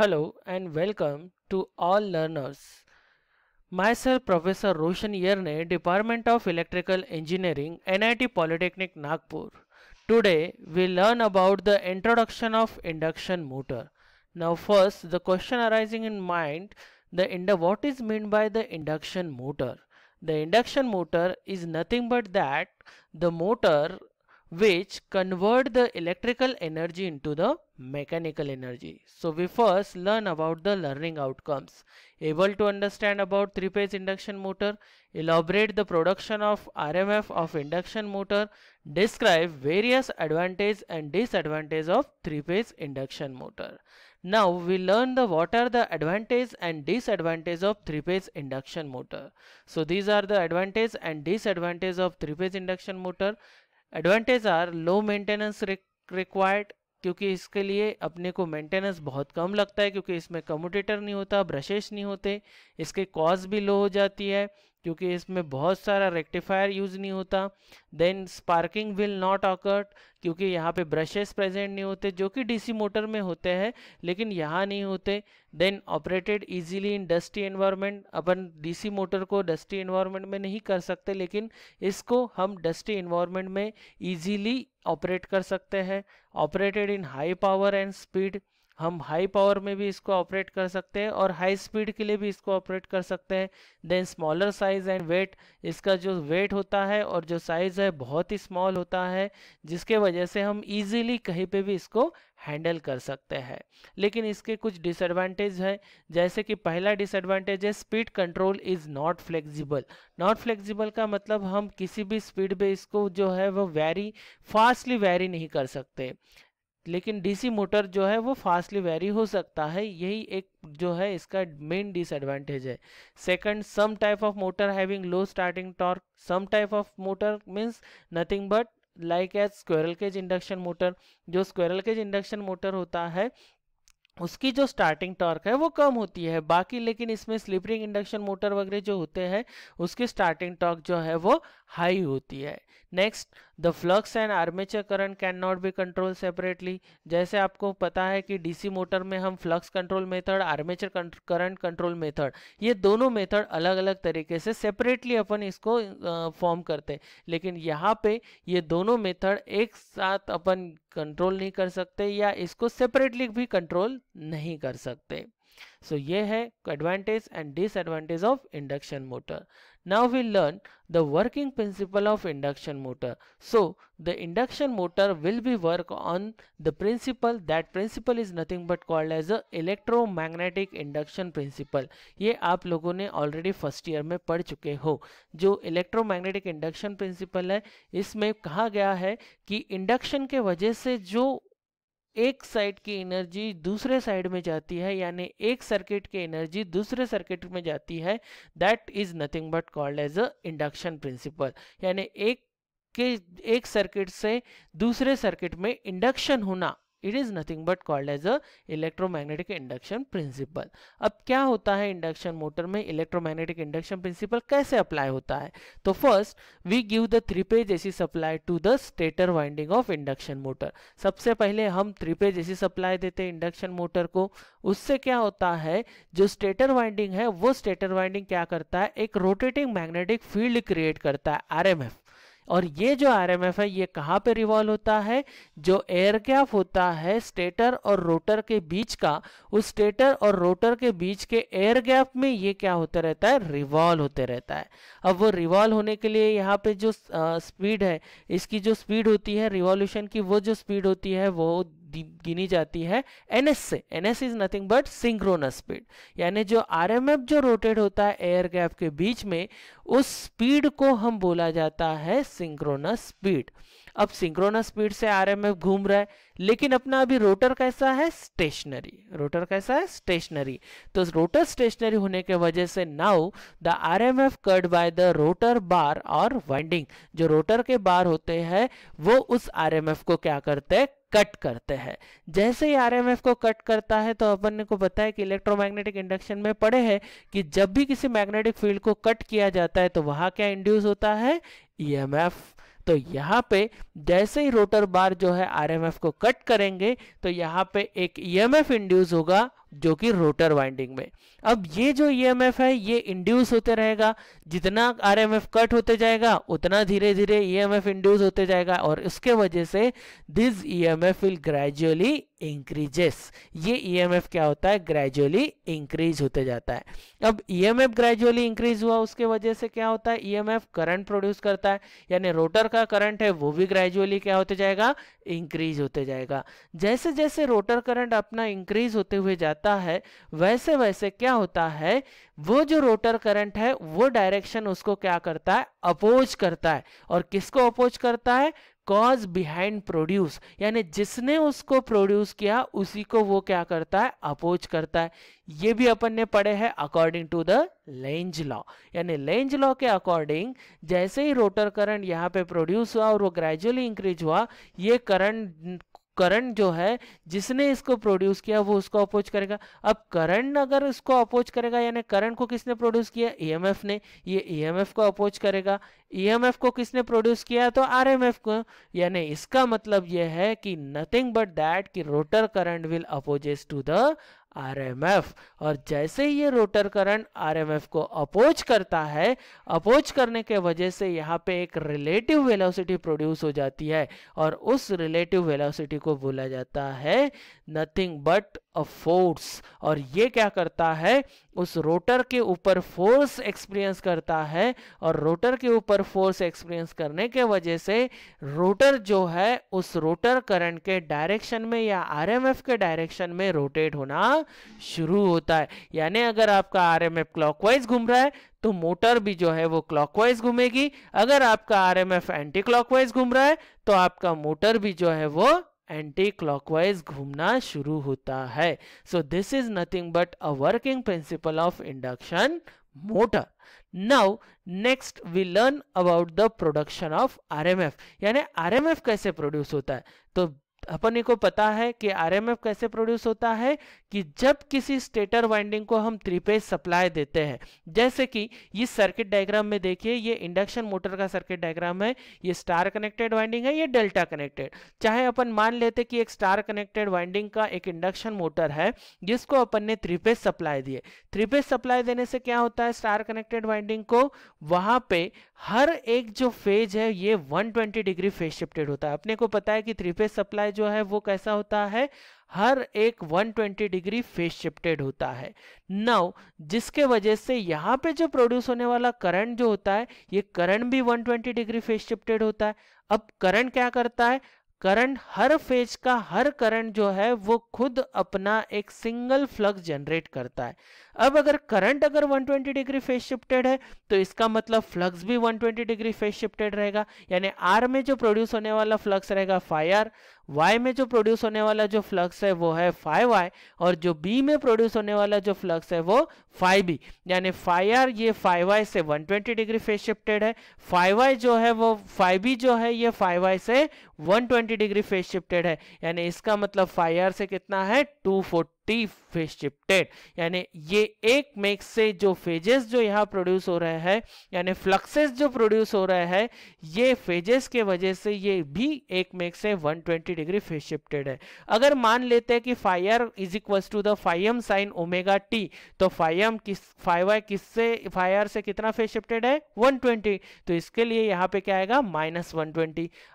Hello and welcome to all learners. Myself Professor Roshan Yerne, Department of Electrical Engineering, NIT Polytechnic Nagpur. Today we learn about the introduction of induction motor. Now first the question arising in mind the what is meant by the induction motor? The induction motor is nothing but that the motor which convert the electrical energy into the mechanical energy. So we first learn about the learning outcomes. Able to understand about three-phase induction motor, elaborate the production of RMF of induction motor, describe various advantages and disadvantages of three-phase induction motor. Now we learn the what are the advantages and disadvantages of three-phase induction motor. So these are the advantages and disadvantages of three-phase induction motor. Advantage are low maintenance required क्योंकि इसके लिए अपने को maintenance बहुत कम लगता है क्योंकि इसमें कम्यूटेटर नहीं होता ब्रशेस नहीं होते इसके कॉस्ट भी लो हो जाती है क्योंकि इसमें बहुत सारा रेक्टिफायर यूज़ नहीं होता then sparking will not occur क्योंकि यहाँ पे ब्रशेस प्रेजेंट नहीं होते जो कि डीसी मोटर में होते हैं लेकिन यहाँ नहीं होते then operated easily in dusty environment अपन डीसी मोटर को डस्टी एनवायरनमेंट में नहीं कर सकते लेकिन इसको हम डस्टी एनवायरनमेंट में इजीली ऑपरेट कर सकते हैं operated in high power and speed हम हाई पावर में भी इसको ऑपरेट कर सकते हैं और हाई स्पीड के लिए भी इसको ऑपरेट कर सकते हैं then smaller size and weight इसका जो वेट होता है और जो साइज़ है बहुत ही स्मॉल होता है जिसके वजह से हम इजीली कहीं पे भी इसको हैंडल कर सकते हैं लेकिन इसके कुछ डिसएडवांटेज हैं जैसे कि पहला डिसएडवांटेज है speed control is not flexible not flexible का मतलब हम किसी भी स्पीड पे इसको जो है वो वेरी फास्टली वेरी नहीं कर सकते लेकिन डीसी मोटर जो है वो फास्टली वेरी हो सकता है यही एक जो है इसका मेन डिसएडवांटेज है second some type of motor having low starting torque some type of motor means nothing but like as squirrel cage induction motor जो स्क्वेरल केज इंडक्शन मोटर होता है उसकी जो स्टार्टिंग टॉर्क है वो कम होती है बाकी लेकिन इसमें स्लिपरिंग इंडक्शन मोटर वगैरह जो होते हैं उसकी स्टार्टिंग टॉर्क जो है वो हाई होती है next the flux and armature current can not be control separately जैसे आपको पता है कि डीसी मोटर में हम flux control method armature current control method ये दोनों मेथड अलग अलग तरीके से सेपरेटली अपन इसको फॉर्म करते हैं लेकिन यहाँ पे ये दोनों मेथड एक साथ अपन कंट्रोल नहीं कर सकते या इसको सेपरेटली भी कंट्रोल नहीं कर सकते सो so, ये है advantage and disadvantage of induction motor now we learn the working principle of induction motor so the induction motor will be work on the principle that principle is nothing but called as a electromagnetic induction principle ये आप लोगों ने already first year में पढ़ चुके हो जो electromagnetic induction principal है इसमें कहा गया है कि इंडक्शन के वजह से जो एक साइड की एनर्जी दूसरे साइड में जाती है यानी एक सर्किट की एनर्जी दूसरे सर्किट में जाती है that is nothing but called as a induction principle यानी एक के एक सर्किट से दूसरे सर्किट में इंडक्शन होना it is nothing but called as a electromagnetic induction principle अब क्या होता है इंडक्शन मोटर में इलेक्ट्रोमैग्नेटिक इंडक्शन प्रिंसिपल कैसे अप्लाई होता है तो first we give the three phase AC supply to the stator winding of induction motor सबसे पहले हम थ्रीपेज एसी सप्लाई देते हैं इंडक्शन मोटर को उससे क्या होता है जो स्टेटर वाइंडिंग है वो स्टेटर वाइंडिंग क्या करता है एक रोटेटिंग मैग्नेटिक फील्ड क्रिएट करता है आर एम एफ और ये जो आरएमएफ है ये कहाँ पे रिवॉल्व होता है जो गैप होता है स्टेटर और रोटर के बीच का उस स्टेटर और रोटर के बीच के एयर गैप में ये क्या होता रहता है रिवॉल्व होते रहता है अब वो रिवॉल्व होने के लिए यहाँ पे जो स्पीड है इसकी जो स्पीड होती है रिवॉल्यूशन की वो जो स्पीड होती है वो गिनी जाती है एनएस से NS is nothing but synchronous speed यानी जो आरएमएफ जो रोटेट होता है एयर गैप के बीच में उस स्पीड को हम बोला जाता है सिंक्रोनस स्पीड अब सिंक्रोनस स्पीड से एफ घूम रहा है लेकिन अपना अभी रोटर कैसा है स्टेशनरी रोटर कैसा है स्टेशनरी तो रोटर स्टेशनरी होने के वजह से now the R M F cut by the rotor bar और वाइंडिंग जो रोटर के बार होते हैं वो उस आर एम एफ को क्या करते हैं कट करते हैं जैसे ही आरएमएफ को कट करता है तो अपन ने को बताया है कि इलेक्ट्रोमैग्नेटिक इंडक्शन में पड़े हैं कि जब भी किसी मैग्नेटिक फील्ड को कट किया जाता है तो वहां क्या इंड्यूस होता है ईएमएफ e तो यहाँ पे जैसे ही रोटर बार जो है आरएमएफ को कट करेंगे तो यहाँ पे एक ईएमएफ e इंड्यूस होगा जो कि रोटर वाइंडिंग में अब ये जो ईएमएफ e है ये इंड्यूस होते रहेगा जितना आरएमएफ कट होते जाएगा उतना धीरे धीरे ईएमएफ इंड्यूस होते जाएगा और इसके वजह से this EMF will gradually increases ये ईएमएफ e क्या होता है ग्रेजुअली इंक्रीज होते जाता है अब ईएमएफ ग्रेजुअली इंक्रीज हुआ उसके वजह से क्या होता है ईएमएफ करंट प्रोड्यूस करता है यानी रोटर का करंट है वो भी ग्रेजुअली क्या होते जाएगा इंक्रीज होते जाएगा जैसे जैसे रोटर करंट अपना इंक्रीज होते हुए जाता है वैसे वैसे क्या होता है वो जो रोटर करंट है वो डायरेक्शन उसको क्या करता है अपोज करता है और किसको अपोज करता है कॉज बिहाइंड प्रोड्यूस यानी जिसने उसको प्रोड्यूस किया उसी को वो क्या करता है अपोज करता है ये भी अपन ने पढ़े हैं according to the Lenz law यानी लेंज लॉ के अकॉर्डिंग जैसे ही रोटर करंट यहाँ पे प्रोड्यूस हुआ और वो ग्रेजुअली इंक्रीज हुआ ये करंट करंट जो है जिसने इसको प्रोड्यूस किया वो उसको अपोज करेगा अब करंट अगर इसको अपोज करेगा यानी करंट को किसने प्रोड्यूस किया ईएमएफ e ने ये ईएमएफ e को अपोज करेगा ईएमएफ e को किसने प्रोड्यूस किया तो आरएमएफ को यानी इसका मतलब ये है कि नथिंग बट दैट कि rotor current will opposes to the RMF और जैसे ही ये रोटर करंट आरएमएफ को अपोज करता है अपोज करने के वजह से यहाँ पे एक रिलेटिव वेलोसिटी प्रोड्यूस हो जाती है और उस रिलेटिव वेलोसिटी को बोला जाता है नथिंग बट अ फोर्स और ये क्या करता है उस रोटर के ऊपर फोर्स एक्सपीरियंस करता है और रोटर के ऊपर फोर्स एक्सपीरियंस करने के वजह से रोटर जो है उस रोटर करंट के डायरेक्शन में या आरएमएफ के डायरेक्शन में रोटेट होना शुरू होता है यानी अगर आपका आरएमएफ क्लॉकवाइज घूम रहा है तो मोटर भी जो है वो क्लॉकवाइज घूमेगी अगर आपका आरएमएफ एंटी क्लॉकवाइज घूम रहा है तो आपका मोटर भी जो है वो एंटी क्लॉकवाइज घूमना शुरू होता है so this is nothing but a working principle of induction motor now next we learn about the production of RMF यानी आरएमएफ कैसे प्रोड्यूस होता है तो अपने को पता है कि आरएमएफ कैसे प्रोड्यूस होता है कि जब किसी स्टेटर वाइंडिंग को हम थ्रीपेज सप्लाई देते हैं जैसे कि ये सर्किट डायग्राम में देखिए ये इंडक्शन मोटर का सर्किट डायग्राम है ये स्टार कनेक्टेड वाइंडिंग है ये डेल्टा कनेक्टेड चाहे अपन मान लेते कि एक स्टार कनेक्टेड वाइंडिंग का एक इंडक्शन मोटर है जिसको अपन ने थ्रीपेज सप्लाई दिए थ्रीपेज सप्लाई देने से क्या होता है स्टार कनेक्टेड वाइंडिंग को वहां पे हर एक जो फेज है ये 120 डिग्री फेज शिफ्टेड होता है अपने को पता है कि थ्री फेज सप्लाई जो है वो कैसा होता है हर एक 120 डिग्री फेज शिफ्टेड होता है नाउ जिसके वजह से यहाँ पे जो प्रोड्यूस होने वाला करंट जो होता है ये करंट भी 120 डिग्री फेज शिफ्टेड होता है अब करंट क्या करता है करंट हर फेज का हर करंट जो है वो खुद अपना एक सिंगल फ्लक्स जनरेट करता है अब अगर करंट अगर 120 डिग्री फेज शिफ्टेड है तो इसका मतलब फ्लक्स भी 120 डिग्री फेज शिफ्टेड रहेगा यानी आर में जो प्रोड्यूस होने वाला फ्लक्स रहेगा फाइव आर वाई में जो प्रोड्यूस होने वाला जो फ्लक्स है वो है फाइव वाई और जो बी में प्रोड्यूस होने वाला जो फ्लक्स है वो फाइव बी यानी फाइव आर ये फाइव वाई से 120 डिग्री फेस शिफ्टेड है फाइव वाई जो है वो फाइव बी जो है ये फाइव वाई से 120 डिग्री फेस शिफ्टेड है यानी इसका मतलब फाइव आर से कितना है टू टी फेज शिफ्टेड यानी ये एक मेक से जो फेजेस जो यहाँ प्रोड्यूस हो रहे हैं यानी फ्लक्सेस जो प्रोड्यूस हो रहे हैं ये फेजेस के वजह से ये भी एक मेक से 120 डिग्री फेज शिफ्टेड है अगर मान लेते हैं कि fire is equal to the phi m sine omega T तो फाइम किस फाइवा किससे फायर से कितना फेज शिफ्टेड है 120 तो इसके लिए यहाँ पे क्या आएगा माइनस वन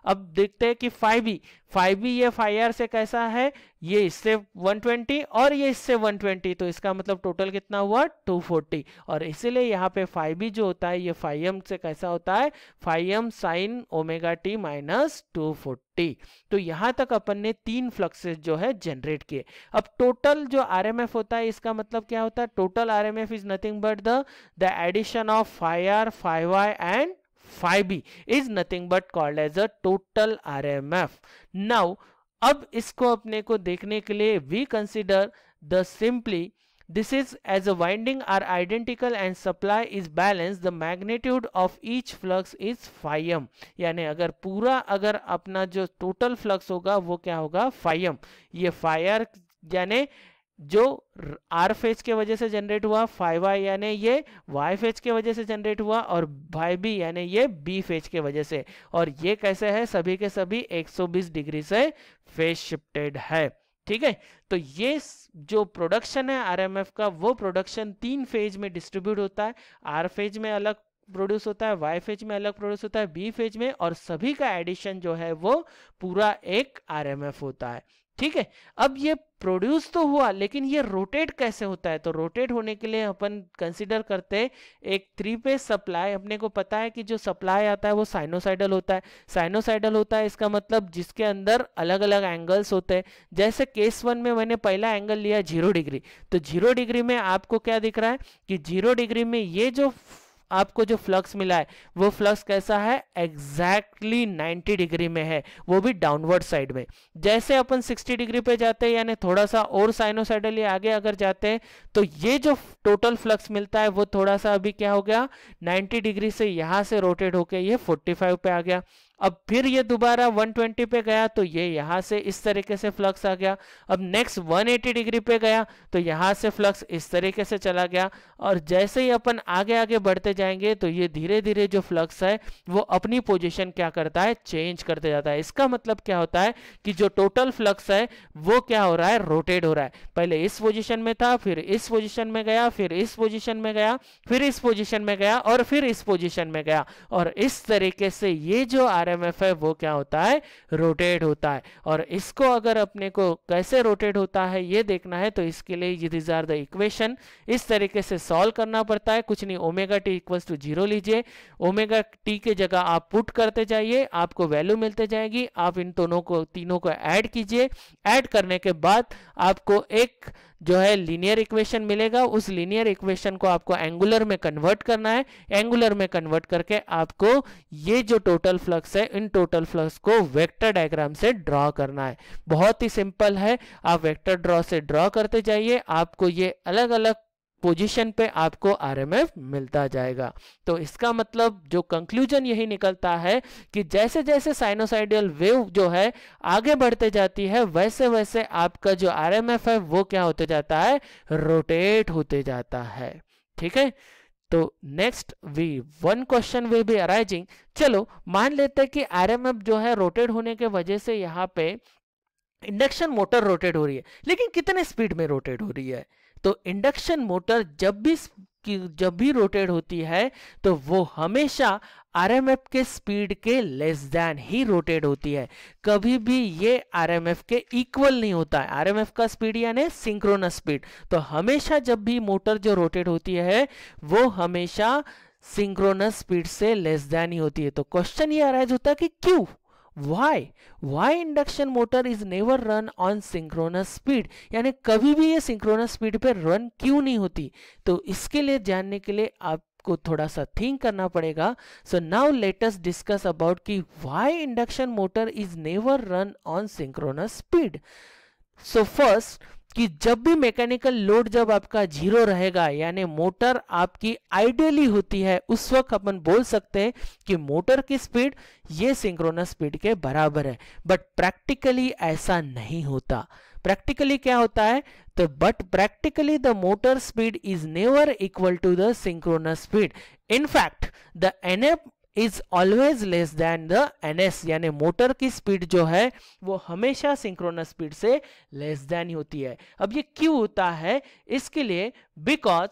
अब देखते हैं कि फाइव बी फाइव बी ये फाइयर से कैसा है ये इससे 120 और ये इससे 120 तो इसका मतलब टोटल कितना हुआ 240 और इसीलिए यहाँ पे फाइव बी जो होता है ये फाइव एम से कैसा होता है five M sine omega T minus two तो यहाँ तक अपन ने तीन फ्लक्सेस जो है जनरेट किए अब टोटल जो आरएमएफ होता है इसका मतलब क्या होता है total F is nothing but the addition of five R five I and nothing but called as a total R M F now अब इसको अपने को देखने के लिए we consider the simply this is as a winding are identical and supply is balance the magnitude of each flux is phi m यानी अगर पूरा अगर अपना जो टोटल फ्लक्स होगा वो क्या होगा फाइम ये फायर यानी जो आर फेज के वजह से जनरेट हुआ फाइव आई यानी ये वाई फेज के वजह से जनरेट हुआ और भाई बी यानी ये बी फेज के वजह से और ये कैसे है सभी के सभी 120 डिग्री से फेज शिफ्टेड है ठीक है तो ये जो प्रोडक्शन है आरएमएफ का वो प्रोडक्शन तीन फेज में डिस्ट्रीब्यूट होता है आर फेज में अलग प्रोड्यूस होता है वाई फेज में अलग प्रोड्यूस होता है बी फेज में और सभी का एडिशन जो है वो पूरा एक आर होता है ठीक है अब ये प्रोड्यूस तो हुआ लेकिन ये रोटेट कैसे होता है तो रोटेट होने के लिए अपन कंसिडर करते हैं एक थ्री पे सप्लाई अपने को पता है कि जो सप्लाई आता है वो साइनोसाइडल होता है साइनोसाइडल होता है इसका मतलब जिसके अंदर अलग अलग एंगल्स होते हैं जैसे केस वन में मैंने पहला एंगल लिया जीरो डिग्री तो जीरो डिग्री में आपको क्या दिख रहा है कि जीरो डिग्री में ये जो आपको जो फ्लक्स मिला है वो फ्लक्स कैसा है एग्जैक्टली exactly 90 डिग्री में है वो भी डाउनवर्ड साइड में जैसे अपन 60 डिग्री पे जाते हैं यानी थोड़ा सा और साइनोसाइडली आगे अगर जाते हैं तो ये जो टोटल फ्लक्स मिलता है वो थोड़ा सा अभी क्या हो गया 90 डिग्री से यहाँ से रोटेट होके ये 45 पे आ गया अब फिर ये दोबारा 120 पे गया तो ये यहां से इस तरीके से फ्लक्स आ गया अब नेक्स्ट 180 डिग्री पे गया तो यहां से फ्लक्स इस तरीके से चला गया और जैसे ही अपन आगे आगे बढ़ते जाएंगे तो ये धीरे धीरे जो फ्लक्स है वो अपनी पोजिशन क्या करता है चेंज करते जाता है इसका मतलब क्या होता है कि जो टोटल फ्लक्स है वो क्या हो रहा है रोटेट हो रहा है पहले इस पोजिशन में था फिर इस पोजिशन में गया फिर इस पोजिशन में गया फिर इस पोजिशन में गया और फिर इस पोजिशन में गया और इस तरीके से ये जो आ आरएमएफ है वो क्या होता है रोटेट होता है और इसको अगर अपने को कैसे रोटेट होता है ये देखना है तो इसके लिए दिज आर द इक्वेशन इस तरीके से सॉल्व करना पड़ता है कुछ नहीं omega T equals to zero लीजिए ओमेगा टी के जगह आप पुट करते जाइए आपको वैल्यू मिलते जाएगी आप इन दोनों को तीनों को ऐड कीजिए ऐड करने के बाद आपको एक जो है लीनियर इक्वेशन मिलेगा उस लीनियर इक्वेशन को आपको एंगुलर में कन्वर्ट करना है एंगुलर में कन्वर्ट करके आपको ये जो टोटल फ्लक्स है इन टोटल फ्लक्स को वेक्टर डायग्राम से ड्रॉ करना है बहुत ही सिंपल है आप वेक्टर ड्रॉ से ड्रॉ करते जाइए आपको ये अलग अलग पोजीशन पे आपको आरएमएफ मिलता जाएगा तो इसका मतलब जो कंक्लूजन यही निकलता है कि जैसे जैसे साइनोसाइडियल वेव जो है आगे बढ़ते जाती है वैसे वैसे आपका जो आरएमएफ है वो क्या होते जाता है रोटेट होते जाता है ठीक है तो next we one question will be arising चलो मान लेते हैं कि आर जो है रोटेट होने के वजह से यहाँ पे इंडक्शन मोटर रोटेट हो रही है लेकिन कितने स्पीड में रोटेट हो रही है तो इंडक्शन मोटर जब भी कि जब भी रोटेट होती है तो वो हमेशा आरएमएफ के स्पीड के लेस देन ही रोटेट होती है कभी भी ये आरएमएफ के इक्वल नहीं होता है आरएमएफ का स्पीड यानी सिंक्रोनस स्पीड तो हमेशा जब भी मोटर जो रोटेट होती है वो हमेशा सिंक्रोनस स्पीड से लेस देन ही होती है तो क्वेश्चन ये अराइज होता है कि क्यों why why induction motor is never run on synchronous speed यानी कभी भी ये सिंक्रोनस स्पीड पे रन क्यों नहीं होती तो इसके लिए जानने के लिए आप को थोड़ा सा थिंक करना पड़ेगा so now latest discuss about की why induction motor is never run on synchronous speed so so first कि जब भी मैकेनिकल लोड जब आपका जीरो रहेगा यानी मोटर आपकी आइडियली होती है उस वक्त अपन बोल सकते हैं कि मोटर की स्पीड ये सिंक्रोनस स्पीड के बराबर है बट प्रैक्टिकली ऐसा नहीं होता प्रैक्टिकली क्या होता है तो but practically the motor speed is never equal to the synchronous speed in fact the NF is always less than the NS यानी मोटर की स्पीड जो है वो हमेशा सिंक्रोनस स्पीड से लेस देन ही होती है अब ये क्यों होता है इसके लिए बिकॉज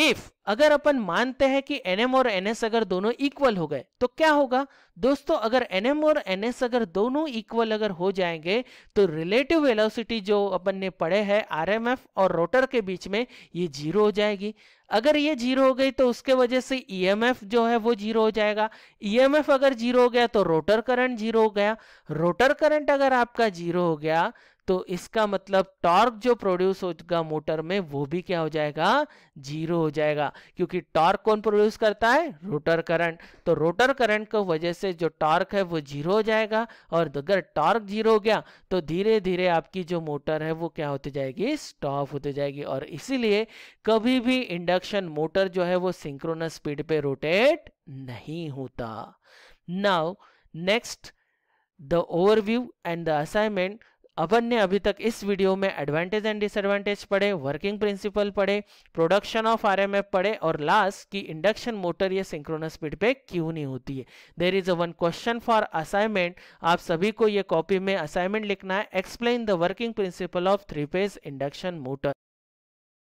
इफ अगर अपन मानते हैं कि एनएम और एनएस अगर दोनों इक्वल हो गए तो क्या होगा दोस्तों अगर एनएम और एनएस अगर दोनों इक्वल अगर हो जाएंगे तो रिलेटिव वेलोसिटी जो अपन ने पढ़े हैं आरएमएफ और रोटर के बीच में ये जीरो हो जाएगी अगर ये जीरो हो गई तो उसके वजह से ईएमएफ e जो है वो जीरो हो जाएगा ईएमएफ e अगर जीरो हो गया तो रोटर करंट जीरो हो गया रोटर करंट अगर आपका जीरो हो गया तो इसका मतलब टॉर्क जो प्रोड्यूस होगा मोटर में वो भी क्या हो जाएगा जीरो हो जाएगा क्योंकि टॉर्क कौन प्रोड्यूस करता है रोटर करंट तो रोटर करंट की वजह से जो टॉर्क है वो जीरो हो जाएगा और अगर टॉर्क जीरो हो गया तो धीरे धीरे आपकी जो मोटर है वो क्या होती जाएगी स्टॉप होती जाएगी और इसीलिए कभी भी इंडक्शन मोटर जो है वो सिंक्रोनस स्पीड पे रोटेट नहीं होता now next the overview and the assignment अपन ने अभी तक इस वीडियो में एडवांटेज एंड डिसएडवांटेज पढ़े वर्किंग प्रिंसिपल पढ़े प्रोडक्शन ऑफ आरएमएफ पढ़े और लास्ट की इंडक्शन मोटर या सिंक्रोनस स्पीड पे क्यों नहीं होती है there is a one question for assignment आप सभी को ये कॉपी में असाइनमेंट लिखना है explain the working principle of three phase induction motor